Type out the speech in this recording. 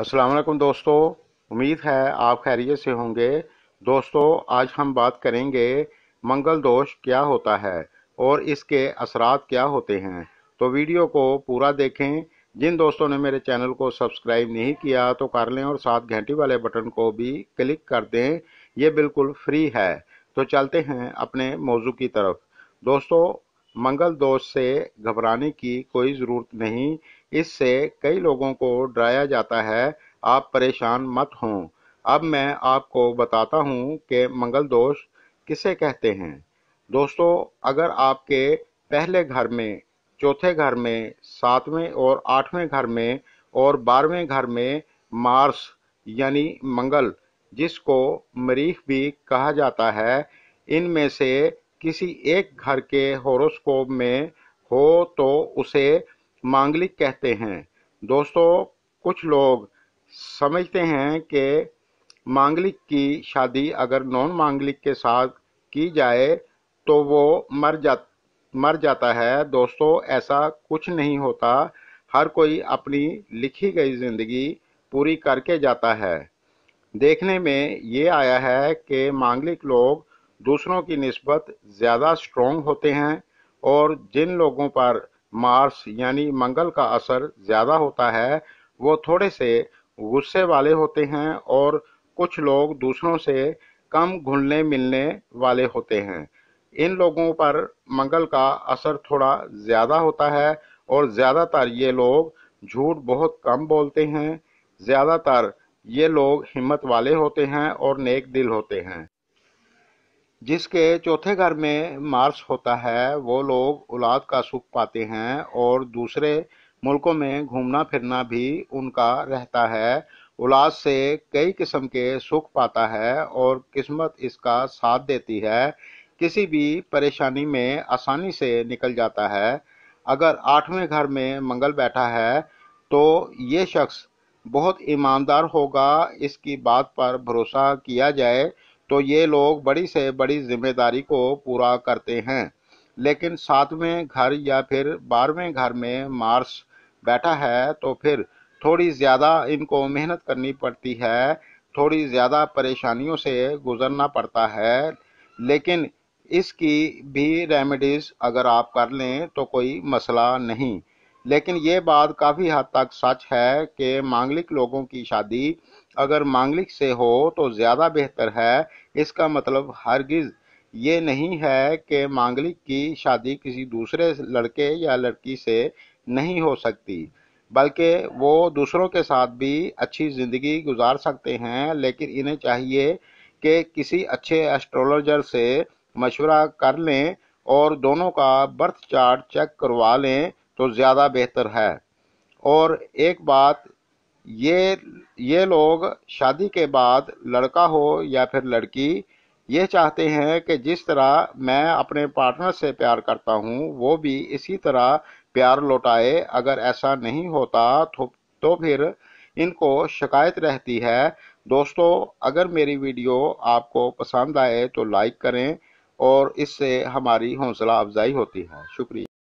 अस्सलाम वालेकुम दोस्तों उम्मीद है आप खैरियत से होंगे दोस्तों आज हम बात करेंगे मंगल दोष क्या होता है और इसके असरात क्या होते हैं तो वीडियो को पूरा देखें जिन दोस्तों ने मेरे चैनल को सब्सक्राइब नहीं किया तो कर लें और साथ घंटी वाले बटन को भी क्लिक कर दें ये बिल्कुल फ्री है तो चलते हैं अपने मौजू की तरफ दोस्तों मंगल दोष से घबराने की कोई जरूरत नहीं इससे कई लोगों को डराया जाता है आप परेशान मत हों अब मैं आपको बताता हूं कि मंगल दोष किसे कहते हैं दोस्तों अगर आपके पहले घर में चौथे घर में सातवें और आठवें घर में और बारहवें घर में मार्स यानी मंगल जिसको मरीख भी कहा जाता है इनमें से किसी एक घर के होरोस्कोप में हो तो उसे मांगलिक कहते हैं दोस्तों कुछ लोग समझते हैं कि मांगलिक की शादी अगर नॉन मांगलिक के साथ की जाए तो वो मर जा मर जाता है दोस्तों ऐसा कुछ नहीं होता हर कोई अपनी लिखी गई ज़िंदगी पूरी करके जाता है देखने में ये आया है कि मांगलिक लोग दूसरों की नस्बत ज़्यादा स्ट्रॉन्ग होते हैं और जिन लोगों पर मार्स यानी मंगल का असर ज़्यादा होता है वो थोड़े से गुस्से वाले होते हैं और कुछ लोग दूसरों से कम घुलने मिलने वाले होते हैं इन लोगों पर मंगल का असर थोड़ा ज़्यादा होता है और ज़्यादातर ये लोग झूठ बहुत कम बोलते हैं ज़्यादातर ये लोग हिम्मत वाले होते हैं और नेक दिल होते हैं जिसके चौथे घर में मार्स होता है वो लोग औलाद का सुख पाते हैं और दूसरे मुल्कों में घूमना फिरना भी उनका रहता है औलाद से कई किस्म के सुख पाता है और किस्मत इसका साथ देती है किसी भी परेशानी में आसानी से निकल जाता है अगर आठवें घर में मंगल बैठा है तो ये शख्स बहुत ईमानदार होगा इसकी बात पर भरोसा किया जाए तो ये लोग बड़ी से बड़ी जिम्मेदारी को पूरा करते हैं लेकिन सातवें घर या फिर बारहवें घर में मार्स बैठा है तो फिर थोड़ी ज़्यादा इनको मेहनत करनी पड़ती है थोड़ी ज़्यादा परेशानियों से गुजरना पड़ता है लेकिन इसकी भी रेमेडीज़ अगर आप कर लें तो कोई मसला नहीं लेकिन ये बात काफ़ी हद तक सच है कि मांगलिक लोगों की शादी अगर मांगलिक से हो तो ज़्यादा बेहतर है इसका मतलब हरगिज़ ये नहीं है कि मांगलिक की शादी किसी दूसरे लड़के या लड़की से नहीं हो सकती बल्कि वो दूसरों के साथ भी अच्छी ज़िंदगी गुजार सकते हैं लेकिन इन्हें चाहिए कि किसी अच्छे एस्ट्रोलॉजर से मशवरा कर लें और दोनों का बर्थ चार्ट चेक करवा लें तो ज़्यादा बेहतर है और एक बात ये ये लोग शादी के बाद लड़का हो या फिर लड़की ये चाहते हैं कि जिस तरह मैं अपने पार्टनर से प्यार करता हूँ वो भी इसी तरह प्यार लौटाए अगर ऐसा नहीं होता तो, तो फिर इनको शिकायत रहती है दोस्तों अगर मेरी वीडियो आपको पसंद आए तो लाइक करें और इससे हमारी हौसला अफजाई होती है शुक्रिया